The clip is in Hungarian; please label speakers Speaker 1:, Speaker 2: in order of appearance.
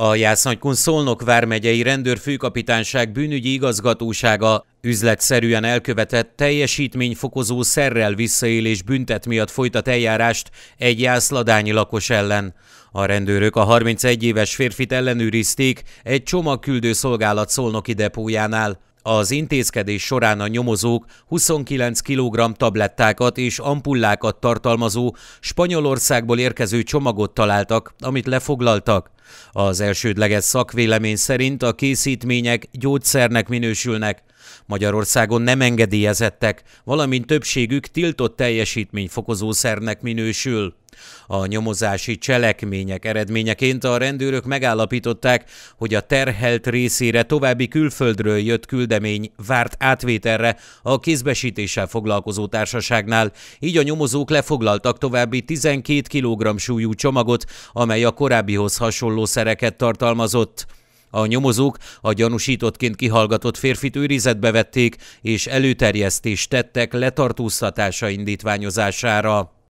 Speaker 1: A Jászagykun Szolnok vármegyei rendőrfőkapitányság bűnügyi igazgatósága üzletszerűen elkövetett teljesítményfokozó szerrel visszaélés büntet miatt folytat eljárást egy jászladányi lakos ellen. A rendőrök a 31 éves férfit ellenőrizték egy csomagküldő szolgálat szolnoki depójánál. Az intézkedés során a nyomozók 29 kg tablettákat és ampullákat tartalmazó Spanyolországból érkező csomagot találtak, amit lefoglaltak. Az elsődleges szakvélemény szerint a készítmények gyógyszernek minősülnek. Magyarországon nem engedélyezettek, valamint többségük tiltott teljesítményfokozószernek minősül. A nyomozási cselekmények eredményeként a rendőrök megállapították, hogy a terhelt részére további külföldről jött küldemény várt átvételre a kézbesítéssel foglalkozó társaságnál, így a nyomozók lefoglaltak további 12 kg súlyú csomagot, amely a korábbihoz hasonló szereket tartalmazott. A nyomozók a gyanúsítottként kihallgatott férfit őrizetbe vették, és előterjesztést tettek letartóztatása indítványozására.